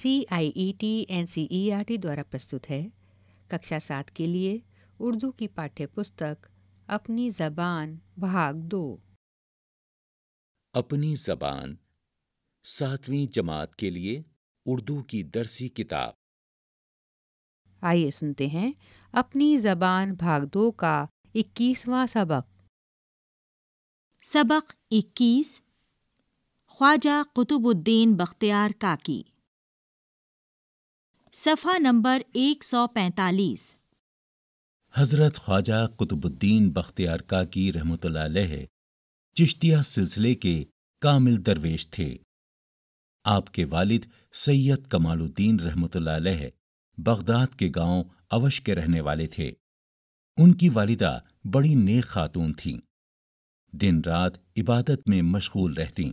C I E T N C E R T द्वारा प्रस्तुत है कक्षा सात के लिए उर्दू की पाठ्य पुस्तक अपनी जबान भाग दो अपनी जबान सातवीं जमात के लिए उर्दू की दरसी किताब आइए सुनते हैं अपनी जबान भाग दो का इक्कीसवां सबक सबक इक्कीस ख्वाजा कुतुबुद्दीन बख्तियार काकी सफ़ा नंबर 145 हज़रत ख्वाजा कुतुबुद्दीन बख्तियार का की रहमत चिश्तिया सिलसिले के कामिल दरवेश थे आपके वालिद सैयद कमालुद्दीन रहमत बगदाद के गांव अवश के रहने वाले थे उनकी वालिदा बड़ी नेक खातून थीं दिन रात इबादत में मशगूल रहतीं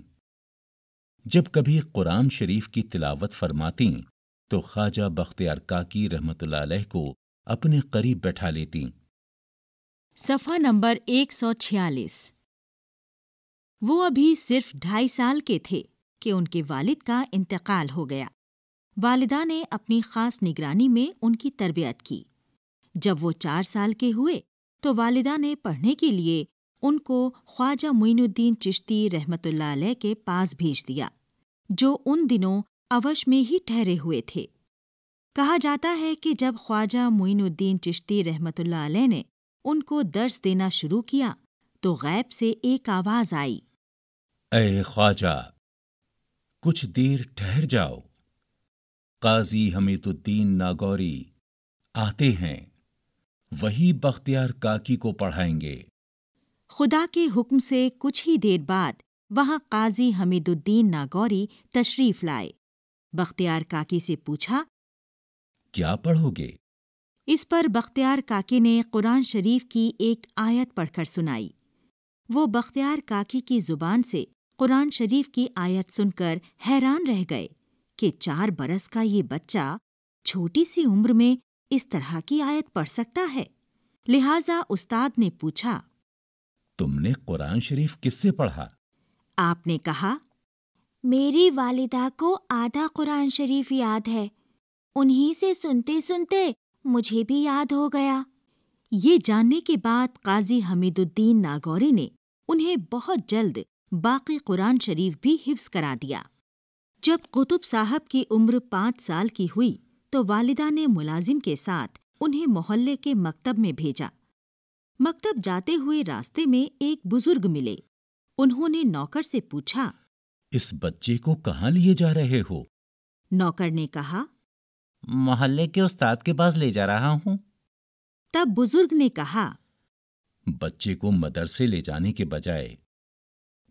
जब कभी कुरान शरीफ की तिलावत फरमातीं तो ख्वाजा बख्तियार काकी रहमत को अपने करीब बैठा लेती सफा नंबर 146 वो अभी सिर्फ ढाई साल के थे कि उनके वालिद का इंतकाल हो गया वालिदा ने अपनी खास निगरानी में उनकी तरबियत की जब वो चार साल के हुए तो वालिदा ने पढ़ने के लिए उनको ख्वाजा मुइनुद्दीन चिश्ती रहमतुल्लाह के पास भेज दिया जो उन दिनों अवश में ही ठहरे हुए थे कहा जाता है कि जब ख्वाजा मुइनुद्दीन चिश्ती रहमतुल्ला अलैह ने उनको दर्श देना शुरू किया तो गैब से एक आवाज आई अय ख्वाजा कुछ देर ठहर जाओ काजी हमीदुद्दीन नागौरी आते हैं वही बख्तियार काकी को पढ़ाएंगे खुदा के हुक्म से कुछ ही देर बाद वहां काजी हमीदुद्दीन नागौरी तशरीफ लाए बख्तियार काकी से पूछा क्या पढ़ोगे इस पर बख्तियार काकी ने कुरान शरीफ की एक आयत पढ़कर सुनाई वो बख्तियार काकी की जुबान से कुरान शरीफ की आयत सुनकर हैरान रह गए कि चार बरस का ये बच्चा छोटी सी उम्र में इस तरह की आयत पढ़ सकता है लिहाजा उस्ताद ने पूछा तुमने कुरान शरीफ किससे पढ़ा आपने कहा मेरी वालिदा को आधा कुरान शरीफ याद है उन्हीं से सुनते सुनते मुझे भी याद हो गया ये जानने के बाद काजी हमीदुद्दीन नागौरी ने उन्हें बहुत जल्द बाकी कुरान शरीफ भी हिफ्स करा दिया जब कुतुब साहब की उम्र पाँच साल की हुई तो वालिदा ने मुलाजिम के साथ उन्हें मोहल्ले के मकतब में भेजा मकतब जाते हुए रास्ते में एक बुजुर्ग मिले उन्होंने नौकर से पूछा इस बच्चे को कहाँ लिए जा रहे हो नौकर ने कहा मोहल्ले के उस्ताद के पास ले जा रहा हूँ तब बुजुर्ग ने कहा बच्चे को मदरसे ले जाने के बजाय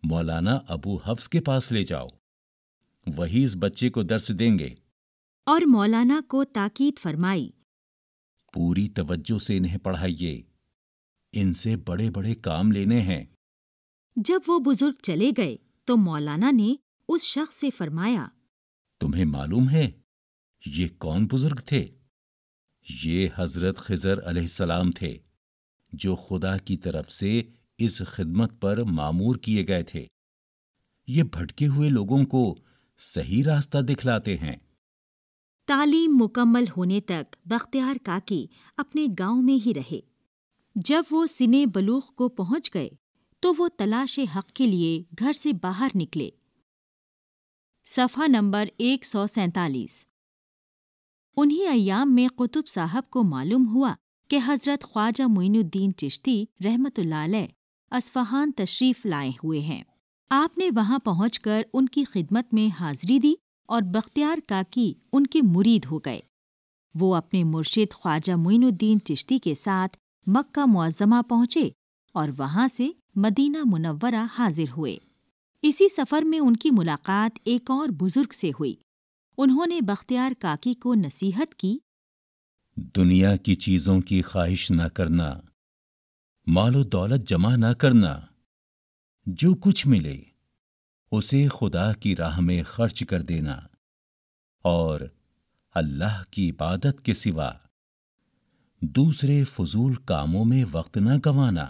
मौलाना अबू हफ्स के पास ले जाओ वही इस बच्चे को दर्श देंगे और मौलाना को ताकीद फरमाई पूरी तवज्जो से इन्हें पढ़ाइए इनसे बड़े बड़े काम लेने हैं जब वो बुजुर्ग चले गए तो मौलाना ने उस शख्स से फरमाया तुम्हें मालूम है ये कौन बुजुर्ग थे ये हजरत खजर अलैहिस्सलाम थे जो खुदा की तरफ से इस खिदमत पर मामूर किए गए थे ये भटके हुए लोगों को सही रास्ता दिखलाते हैं तालीम मुकम्मल होने तक बख्तियार काकी अपने गांव में ही रहे जब वो सिने बलूख को पहुंच गए तो वो तलाश हक के लिए घर से बाहर निकले सफ़ा नंबर एक सौ सैतालीस उन्हीं अयाम में कुतुब साहब को मालूम हुआ कि हज़रत ख्वाजा मोइनुद्दीन चिश्ती रहमत असफ़हान तशरीफ़ लाए हुए हैं आपने वहाँ पहुंचकर उनकी खिदमत में हाजिरी दी और बख्तियार काकी उनके मुरीद हो गए वो अपने मुर्शिद ख्वाजा मोइनुद्दीन चिश्ती के साथ मक्का मुआजमा पहुँचे और वहाँ से मदीना मुनव्वरा हाजिर हुए इसी सफ़र में उनकी मुलाकात एक और बुजुर्ग से हुई उन्होंने बख्तियार काकी को नसीहत की दुनिया की चीज़ों की ख्वाहिश न करना मालो दौलत जमा न करना जो कुछ मिले उसे खुदा की राह में खर्च कर देना और अल्लाह की इबादत के सिवा दूसरे फजूल कामों में वक्त न गंवाना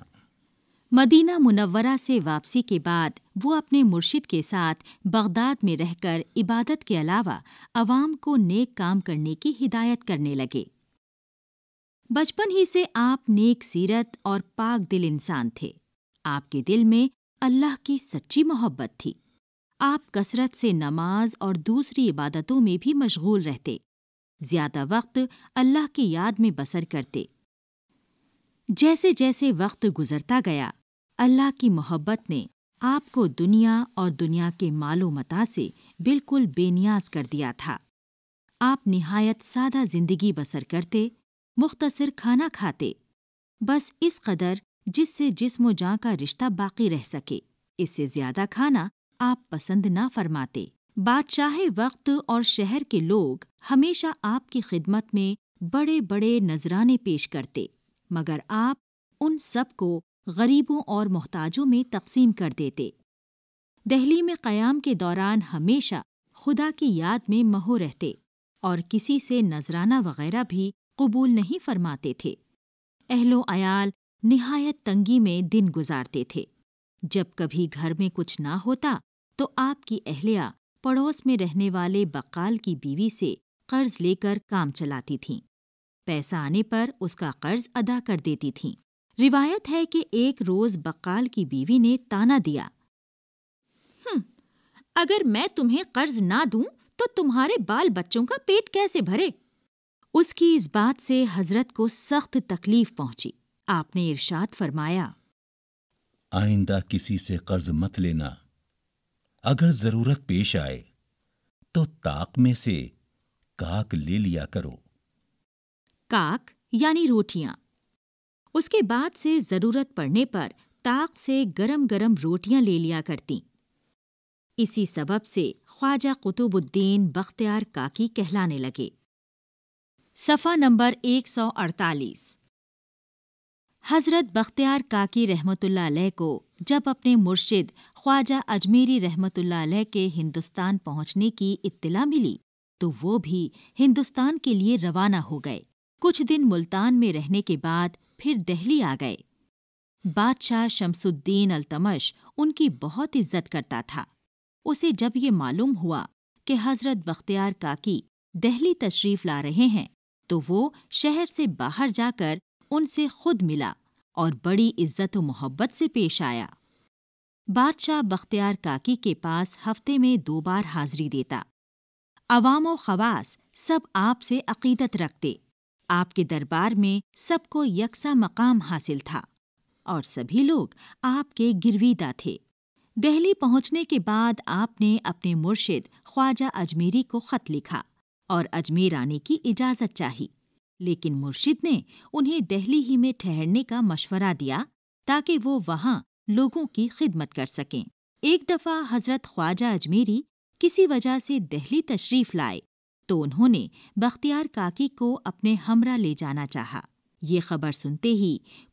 मदीना मुनव्वरा से वापसी के बाद वो अपने मुर्शिद के साथ बगदाद में रहकर इबादत के अलावा अवाम को नेक काम करने की हिदायत करने लगे बचपन ही से आप नेक सीरत और पाक दिल इंसान थे आपके दिल में अल्लाह की सच्ची मोहब्बत थी आप कसरत से नमाज और दूसरी इबादतों में भी मशगूल रहते ज्यादा वक्त अल्लाह की याद में बसर करते जैसे जैसे वक्त गुजरता गया अल्लाह की मोहब्बत ने आपको दुनिया और दुनिया के मालो मता से बिल्कुल बेनियाज कर दिया था आप निहायत सादा जिंदगी बसर करते मुख्तसर खाना खाते बस इस कदर जिससे जिस्म जाँ का रिश्ता बाकी रह सके इससे ज्यादा खाना आप पसंद ना फरमाते बादशाह वक्त और शहर के लोग हमेशा आपकी खिदमत में बड़े बड़े नजराने पेश करते मगर आप उन सब को गरीबों और मोहताजों में तकसीम कर देते दहली में क़याम के दौरान हमेशा खुदा की याद में महो रहते और किसी से नजराना वगैरह भी कबूल नहीं फरमाते थे अहलो अयाल नहायत तंगी में दिन गुजारते थे जब कभी घर में कुछ ना होता तो आपकी अहलिया पड़ोस में रहने वाले बकाल की बीवी से कर्ज लेकर काम चलाती थीं पैसा आने पर उसका कर्ज अदा कर देती थीं। रिवायत है कि एक रोज बकाल की बीवी ने ताना दिया हम्म, अगर मैं तुम्हें कर्ज ना दूं तो तुम्हारे बाल बच्चों का पेट कैसे भरे उसकी इस बात से हजरत को सख्त तकलीफ पहुंची आपने इरशाद फरमाया आइंदा किसी से कर्ज मत लेना अगर जरूरत पेश आए तो ताक में से काक ले लिया करो काक यानी रोटियां उसके बाद से जरूरत पड़ने पर ताक से गरम गरम रोटियां ले लिया करती इसी सबब से ख्वाजा कुतुबुद्दीन बख्तियार काकी कहलाने लगे सफ़ा नंबर 148 हज़रत बख्तियार काकी रहमतुल्लाह को जब अपने मुर्शिद ख्वाजा अजमेरी रहमतुल्लाह के हिंदुस्तान पहुंचने की इत्तला मिली तो वो भी हिंदुस्तान के लिए रवाना हो गए कुछ दिन मुल्तान में रहने के बाद फिर दहली आ गए बादशाह शमसुद्दीन अल्तमश उनकी बहुत इज्जत करता था उसे जब ये मालूम हुआ कि हजरत बख्तियार काकी दहली तशरीफ ला रहे हैं तो वो शहर से बाहर जाकर उनसे खुद मिला और बड़ी इज्जत मोहब्बत से पेश आया बादशाह बख्तियार काकी के पास हफ्ते में दो बार हाजिरी देता अवाम खवास सब आप से अकीदत रखते आपके दरबार में सबको यकसा मकाम हासिल था और सभी लोग आपके गिरविदा थे दिल्ली पहुंचने के बाद आपने अपने मुर्शिद ख्वाजा अजमेरी को खत लिखा और अजमेर आने की इजाज़त चाही लेकिन मुर्शिद ने उन्हें दिल्ली ही में ठहरने का मशवरा दिया ताकि वो वहाँ लोगों की खिदमत कर सकें एक दफ़ा हज़रत ख्वाजा अजमेरी किसी वजह से दिल्ली तशरीफ़ लाए तो उन्होंने बख्तियार काकी को अपने हमरा ले जाना चाहा। ये खबर सुनते ही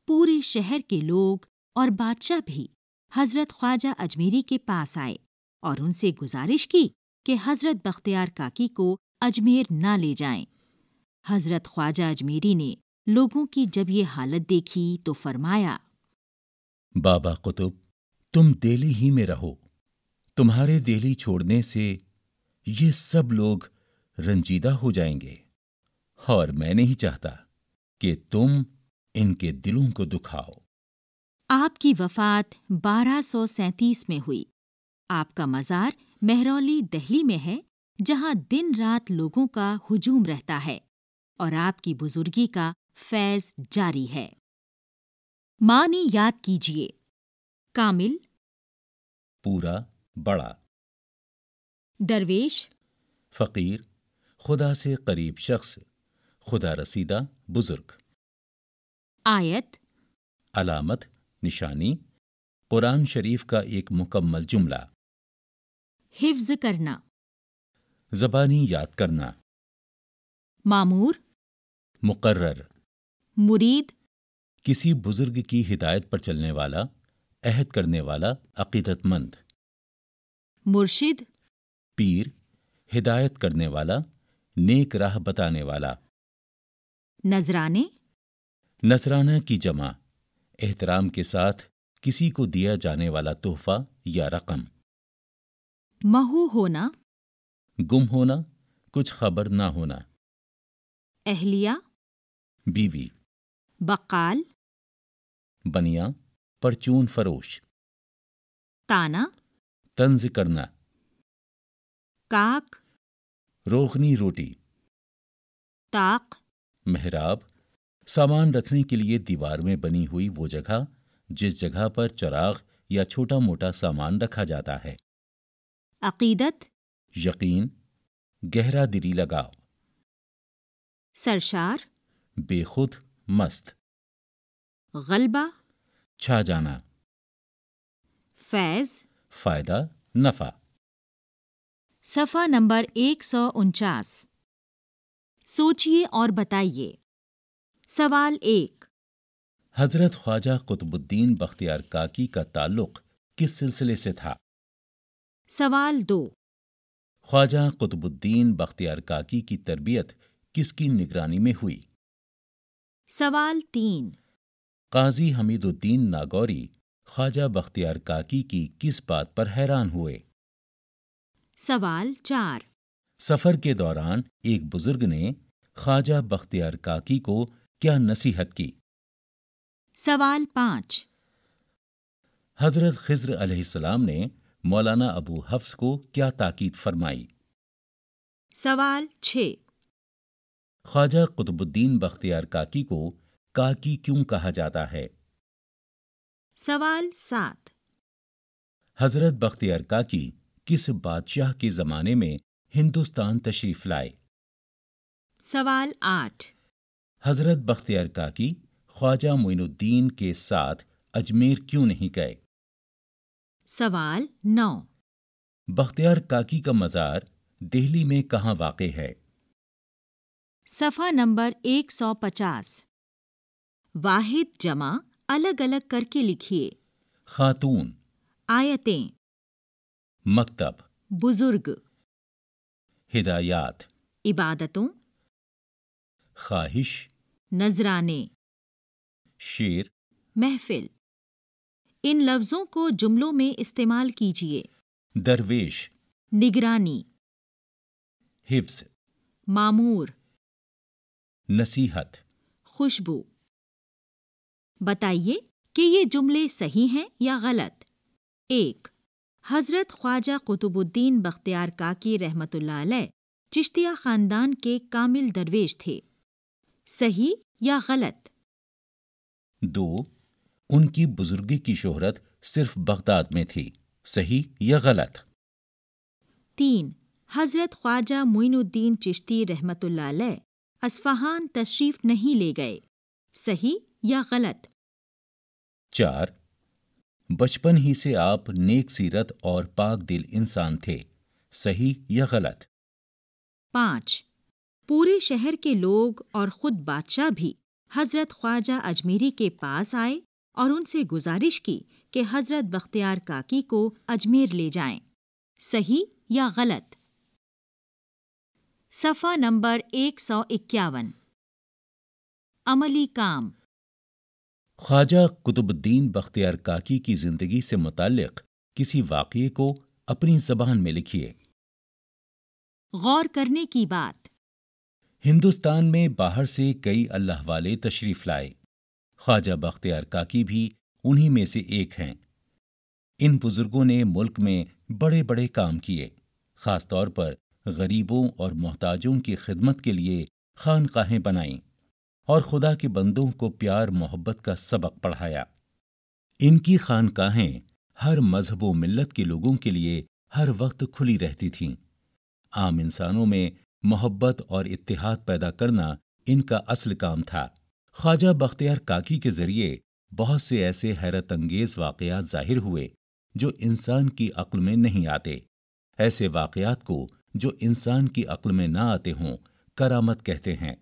पूरे शहर के लोग और बादशाह भी हजरत ख्वाजा अजमेरी के पास आए और उनसे गुजारिश की कि हजरत बख्तियार काकी को अजमेर न ले जाएं। हजरत ख्वाजा अजमेरी ने लोगों की जब ये हालत देखी तो फरमाया बाबा कुतुब तुम दिल्ली ही में रहो तुम्हारे दिल्ली छोड़ने से ये सब लोग रंजीदा हो जाएंगे और मैं नहीं चाहता कि तुम इनके दिलों को दुखाओ आपकी वफात 1237 में हुई आपका मज़ार मेहरौली दहली में है जहां दिन रात लोगों का हुजूम रहता है और आपकी बुजुर्गी का फैज जारी है मानी याद कीजिए कामिल पूरा बड़ा दरवेश फकीर खुदा से करीब शख्स खुदा रसीदा बुजुर्ग आयत अलामत निशानी कुरान शरीफ का एक मुकम्मल जुमला हिफ्ज करना जबानी याद करना मामूर मुकर्र मुरीद किसी बुजुर्ग की हिदायत पर चलने वाला अहद करने वाला अकीदतमंद मुर्शिद पीर हिदायत करने वाला नेक राह बताने वाला नजराने नजराना की जमा एहतराम के साथ किसी को दिया जाने वाला तोहफा या रकम महू होना गुम होना कुछ खबर ना होना अहलिया बीवी बकाल बनिया परचून फरोश ताना तंज करना काक रोगनी रोटी ताक मेहराब सामान रखने के लिए दीवार में बनी हुई वो जगह जिस जगह पर चराग या छोटा मोटा सामान रखा जाता है अकीदत यकीन गहरा दिली लगाव सरशार बेखुद मस्त गलबा छा जाना फैज फायदा नफा सफ़ा नंबर एक सौ उनचास सोचिए और बताइए सवाल एक हज़रत ख्वाजा कुतुबुद्दीन बख्तियार काकी का ताल्लुक किस सिलसिले से था सवाल दो ख्वाजा कुतुबुद्दीन बख्तियार काकी की तरबियत किसकी निगरानी में हुई सवाल तीन काजी हमीदुद्दीन नागौरी ख्वाजा बख्तियार काकी की किस बात पर हैरान हुए सवाल चार सफर के दौरान एक बुजुर्ग ने ख्वाजा बख्तियार काकी को क्या नसीहत की सवाल पांच हजरत खिज्र अलैहिस्सलाम ने मौलाना अबू हफ्स को क्या ताकीद फरमाई सवाल छ ख्वाजा कुतुबुद्दीन बख्तियार काकी को काकी क्यों कहा जाता है सवाल सात हजरत बख्तियार काकी किस बादशाह के जमाने में हिंदुस्तान तशरीफ लाए सवाल आठ हजरत बख्तियार काकी ख्वाजा मोइनुद्दीन के साथ अजमेर क्यों नहीं गए सवाल नौ बख्तियार काकी का मज़ार दिल्ली में कहाँ वाक़ है सफ़ा नंबर 150 वाहिद जमा अलग अलग करके लिखिए खातून आयतें मकतब बुजुर्ग हिदायत इबादतों ख्वाहिश नजराने शेर महफिल इन लफ्जों को जुमलों में इस्तेमाल कीजिए दरवेश निगरानी हिफ्स मामूर नसीहत खुशबू बताइए कि ये जुमले सही हैं या गलत एक हज़रत ख्वाजा कुतुबुद्दीन बख्तियार काकी रहमत चिश्तिया ख़ानदान के कामिल दरवेश थे सही या गलत दो उनकी बुजुर्गी की शोहरत सिर्फ बगदाद में थी सही या गलत तीन हज़रत ख्वाजा मोइनुद्दीन चिश्ती रहमत अलैह अस्फहान तशरीफ नहीं ले गए सही या गलत चार बचपन ही से आप नेक सीरत और पाक दिल इंसान थे सही या गलत पांच पूरे शहर के लोग और खुद बादशाह भी हजरत ख्वाजा अजमेरी के पास आए और उनसे गुजारिश की कि हजरत बख्तियार काकी को अजमेर ले जाएं। सही या गलत सफ़ा नंबर एक सौ इक्यावन अमली काम ख्वाजा कुतुबुद्दीन बख्तियार काकी की जिंदगी से मुतक किसी वाक़े को अपनी जबान में लिखिए गौर करने की बात हिंदुस्तान में बाहर से कई अल्लाह वाले तशरीफ लाए ख्वाजा बख्तियार काकी भी उन्हीं में से एक हैं इन बुजुर्गों ने मुल्क में बड़े बड़े काम किए ख़ास पर गरीबों और मोहताजों की खिदमत के लिए खानकाहें बनाईं और खुदा के बंदों को प्यार मोहब्बत का सबक पढ़ाया इनकी खानकाहें हर मजहब व मिल्लत के लोगों के लिए हर वक्त खुली रहती थीं आम इंसानों में मोहब्बत और इतिहाद पैदा करना इनका असल काम था ख्वाजा बख्तियार काकी के जरिए बहुत से ऐसे हैरत अंगेज वाकयात जाहिर हुए जो इंसान की अक्ल में नहीं आते ऐसे वाकयात को जो इंसान की अक्ल में ना आते हों करामत कहते हैं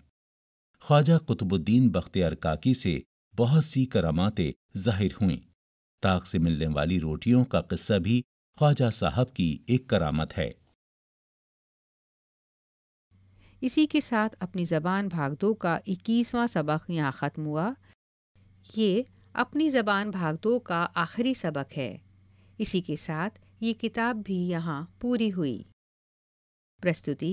ख्वाजा कुतुबुद्दीन बख्तियार काकी से बहुत सी करामातें जाहिर हुईं ताक से मिलने वाली रोटियों का किस्सा भी ख्वाजा साहब की एक करामत है इसी के साथ अपनी ज़बान भाग दो का इक्कीसवां सबक यहाँ ख़त्म हुआ ये अपनी ज़बान भाग दो का आखिरी सबक है इसी के साथ ये किताब भी यहाँ पूरी हुई प्रस्तुति